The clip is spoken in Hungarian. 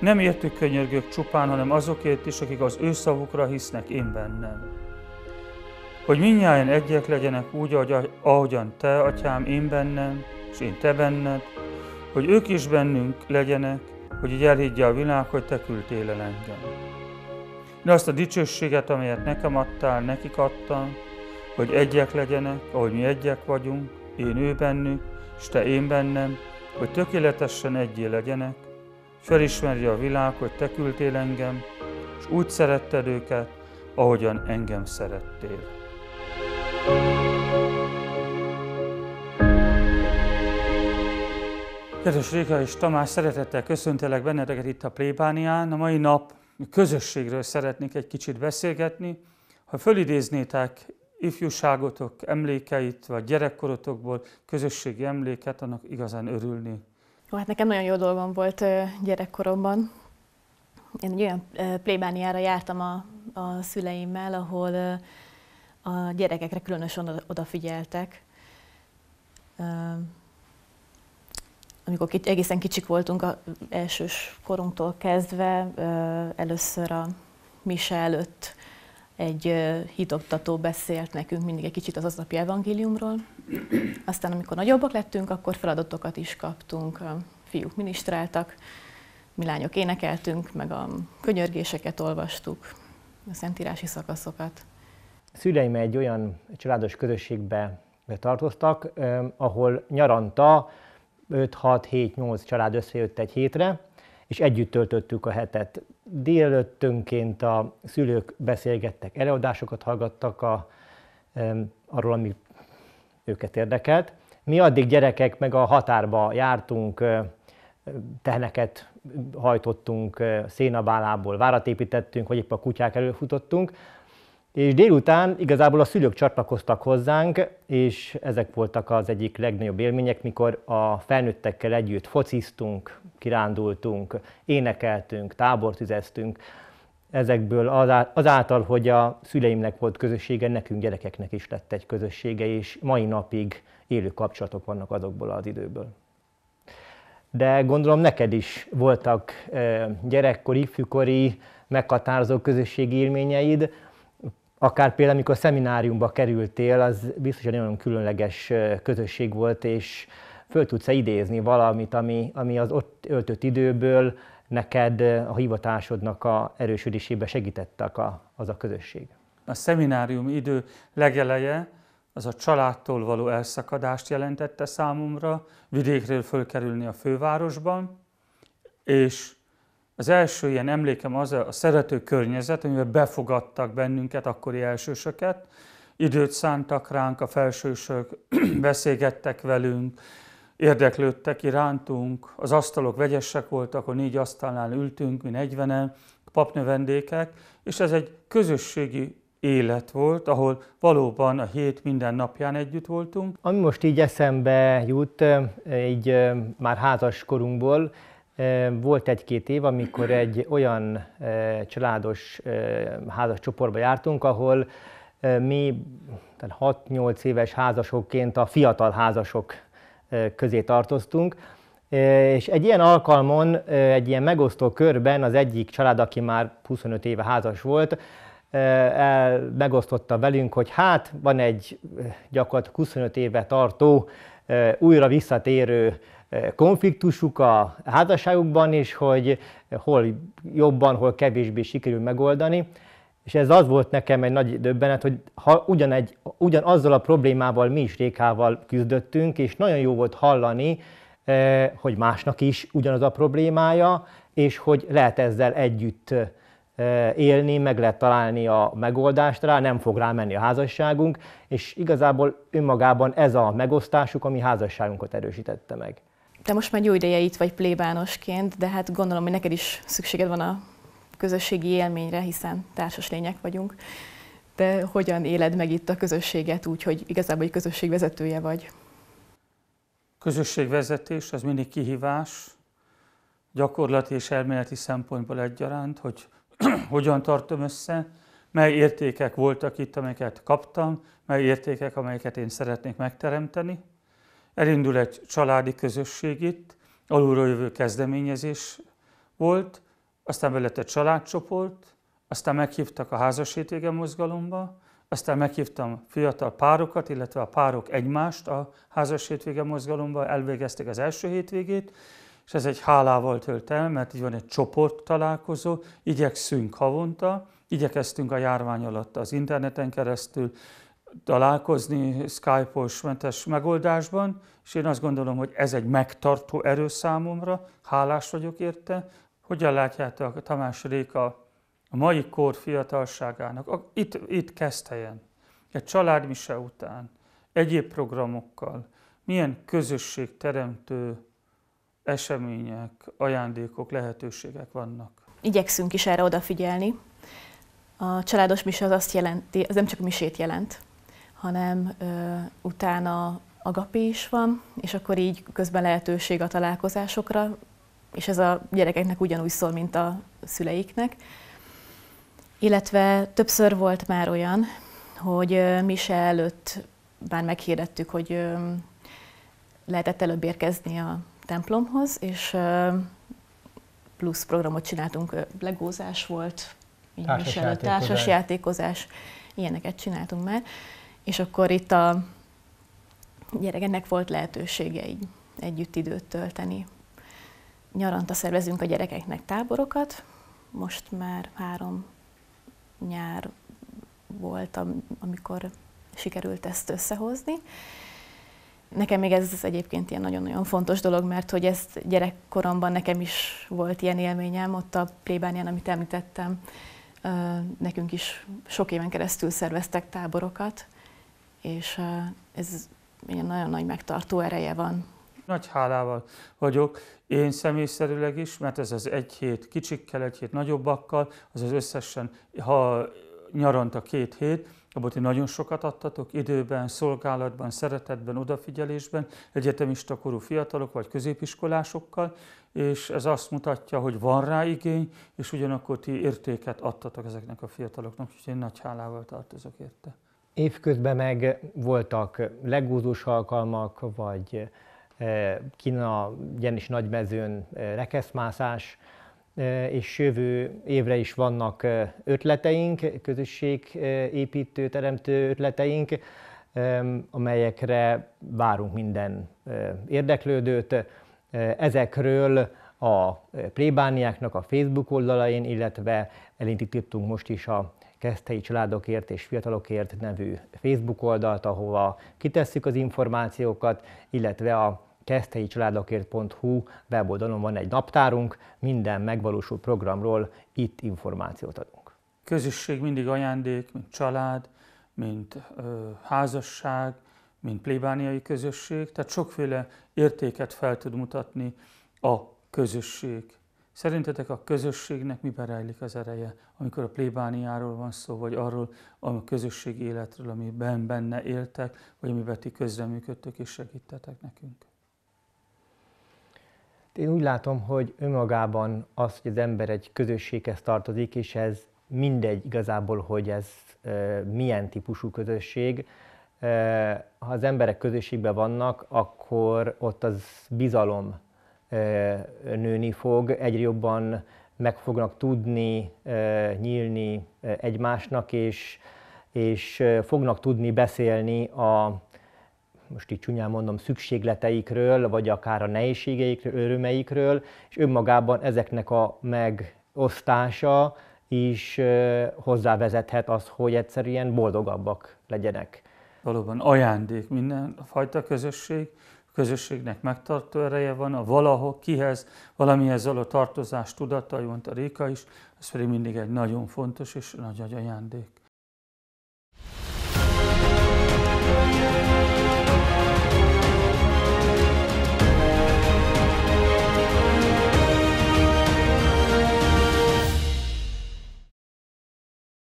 Nem értük könyörgök csupán, hanem azokért is, akik az ő szavukra hisznek én bennem. Hogy minnyáján egyek legyenek úgy, ahogyan te, atyám, én bennem, és én te benned, hogy ők is bennünk legyenek, hogy így elhiggye a világ, hogy te küldtél el engem. De azt a dicsőséget, amelyet nekem adtál, nekik adtam, hogy egyek legyenek, ahogy mi egyek vagyunk, én ő bennük, és te én bennem, hogy tökéletesen egyé legyenek, Felismeri a világ, hogy te küldtél engem, és úgy szeretted őket, ahogyan engem szerettél. Kedves Réka és Tamás, szeretettel köszöntelek benneteket itt a plébánián. A mai nap közösségről szeretnék egy kicsit beszélgetni. Ha fölidéznétek ifjúságotok emlékeit, vagy gyerekkorotokból közösségi emléket, annak igazán örülnék. Jó, hát nekem nagyon jó dolgom volt gyerekkoromban. Én egy olyan plébániára jártam a, a szüleimmel, ahol a gyerekekre különösen odafigyeltek. Amikor egészen kicsik voltunk, a elsős korunktól kezdve, először a mise előtt egy hitoktató beszélt nekünk mindig egy kicsit az aznapi evangéliumról. Aztán, amikor nagyobbak lettünk, akkor feladatokat is kaptunk, a fiúk ministráltak, mi lányok énekeltünk, meg a könyörgéseket olvastuk, a szentírási szakaszokat. A szüleim egy olyan családos közösségbe tartoztak, ahol nyaranta 5-6-7-8 család összejött egy hétre, és együtt töltöttük a hetet délelőttönként a szülők beszélgettek, előadásokat hallgattak a, arról, ami őket érdekelt. Mi addig gyerekek meg a határba jártunk, teheneket hajtottunk, szénabálából várat építettünk, vagy épp a kutyák előfutottunk. És délután igazából a szülők csatlakoztak hozzánk, és ezek voltak az egyik legnagyobb élmények, mikor a felnőttekkel együtt fociztunk, kirándultunk, énekeltünk, tábortüzeztünk. Ezekből azáltal, hogy a szüleimnek volt közössége, nekünk gyerekeknek is lett egy közössége, és mai napig élő kapcsolatok vannak azokból az időből. De gondolom neked is voltak eh, gyerekkori, ifjúkori, meghatározó közösségi élményeid, akár például, amikor szemináriumba kerültél, az biztos, hogy nagyon különleges közösség volt, és föl tudsz idézni valamit, ami, ami az ott öltött időből neked a hivatásodnak a erősödésébe segítettek a, az a közösség. A szeminárium idő legeleje az a családtól való elszakadást jelentette számomra, vidékről fölkerülni a fővárosban, és az első ilyen emlékem az a szerető környezet, amiben befogadtak bennünket, akkori elsősöket, időt szántak ránk, a felsősök beszélgettek velünk, érdeklődtek irántunk, az asztalok vegyesek voltak, a négy asztalnál ültünk, mi 40-en, papnövendékek, és ez egy közösségi élet volt, ahol valóban a hét minden napján együtt voltunk. Ami most így eszembe jut, így eh, eh, már házas korunkból, volt egy-két év, amikor egy olyan családos házas csoportba jártunk, ahol mi 6-8 éves házasokként a fiatal házasok közé tartoztunk, és egy ilyen alkalmon, egy ilyen megosztó körben az egyik család, aki már 25 éve házas volt, el, megosztotta velünk, hogy hát van egy gyakorlatilag 25 éve tartó, újra visszatérő konfliktusuk a házasságukban is, hogy hol jobban, hol kevésbé sikerül megoldani. És ez az volt nekem egy nagy döbbenet, hogy ha ugyanegy, ugyanazzal a problémával mi is Rékával küzdöttünk, és nagyon jó volt hallani, eh, hogy másnak is ugyanaz a problémája, és hogy lehet ezzel együtt eh, élni, meg lehet találni a megoldást rá, nem fog rámenni a házasságunk, és igazából önmagában ez a megosztásuk, ami házasságunkat erősítette meg. Te most már jó ideje itt vagy plébánosként, de hát gondolom, hogy neked is szükséged van a közösségi élményre, hiszen társas lények vagyunk. Te hogyan éled meg itt a közösséget úgy, hogy igazából egy közösség vezetője vagy? Közösségvezetés az mindig kihívás, gyakorlati és elméleti szempontból egyaránt, hogy hogyan tartom össze, mely értékek voltak itt, amelyeket kaptam, mely értékek, amelyeket én szeretnék megteremteni, elindul egy családi közösség itt, alulról jövő kezdeményezés volt, aztán belett egy családcsoport, aztán meghívtak a házasétége mozgalomba, aztán meghívtam fiatal párokat, illetve a párok egymást a házas hétvége mozgalomba, elvégezték az első hétvégét, és ez egy hálával tölt el, mert így van egy csoport találkozó, igyekszünk havonta, igyekeztünk a járvány alatt az interneten keresztül, találkozni Skype-os mentes megoldásban, és én azt gondolom, hogy ez egy megtartó erő számomra, hálás vagyok érte. Hogyan látjátok a Tamás Réka a mai kor fiatalságának, itt, itt helyen, egy családmise után, egyéb programokkal, milyen közösségteremtő események, ajándékok, lehetőségek vannak? Igyekszünk is erre odafigyelni. A családos mise az azt jelenti, az nem csak misét jelent, hanem ö, utána agapi is van, és akkor így közben lehetőség a találkozásokra, és ez a gyerekeknek ugyanúgy szól, mint a szüleiknek. Illetve többször volt már olyan, hogy mi se előtt már meghirdettük, hogy lehetett előbb érkezni a templomhoz, és plusz programot csináltunk, legózás volt, így társas is előtt, társas játékozás, ilyeneket csináltunk már és akkor itt a gyerekeknek volt lehetősége így együtt időt tölteni. Nyaranta szervezünk a gyerekeknek táborokat, most már három nyár volt, amikor sikerült ezt összehozni. Nekem még ez egyébként ilyen nagyon-nagyon fontos dolog, mert hogy ezt gyerekkoromban nekem is volt ilyen élményem, ott a plébánián, amit említettem, nekünk is sok éven keresztül szerveztek táborokat, és ez ilyen nagyon nagy megtartó ereje van. Nagy hálával vagyok, én személyszerűleg is, mert ez az egy hét kicsikkel, egy hét nagyobbakkal, az az összesen, ha nyaranta két hét, abban ti nagyon sokat adtatok időben, szolgálatban, szeretetben, odafigyelésben, egyetemista korú fiatalok vagy középiskolásokkal, és ez azt mutatja, hogy van rá igény, és ugyanakkor ti értéket adtatok ezeknek a fiataloknak, úgyhogy én nagy hálával tartozok érte. Évközben meg voltak legúzós alkalmak, vagy e, Kína ugyanis nagymezőn e, rekeszmászás, e, és jövő évre is vannak ötleteink, közösségépítő, teremtő ötleteink, amelyekre várunk minden érdeklődőt. Ezekről a plébániáknak a Facebook oldalain, illetve elindítottunk most is a Keszthelyi Családokért és Fiatalokért nevű Facebook oldalt, ahova kitesszük az információkat, illetve a keszthelyicsaládokért.hu weboldalon van egy naptárunk, minden megvalósul programról itt információt adunk. Közösség mindig ajándék, mint család, mint ö, házasság, mint plébániai közösség, tehát sokféle értéket fel tud mutatni a közösség. Szerintetek a közösségnek miben rejlik az ereje, amikor a plébániáról van szó, vagy arról a közösség életről, amiben benne éltek, vagy amiben ti közreműködtök és segítetek nekünk? Én úgy látom, hogy önmagában az, hogy az ember egy közösséghez tartozik, és ez mindegy igazából, hogy ez e, milyen típusú közösség, e, ha az emberek közösségben vannak, akkor ott az bizalom Eh, nőni fog, egyre jobban meg fognak tudni eh, nyílni eh, egymásnak, és, és fognak tudni beszélni a, most így csúnyán mondom, szükségleteikről, vagy akár a nehézségeikről, örömeikről, és önmagában ezeknek a megosztása is hozzávezethet az, hogy egyszerűen boldogabbak legyenek. Valóban ajándék fajta közösség, közösségnek megtartó ereje van, a valahol kihez, valamihez való tartozás tudata, mondta Réka is, ez pedig mindig egy nagyon fontos és nagy ajándék.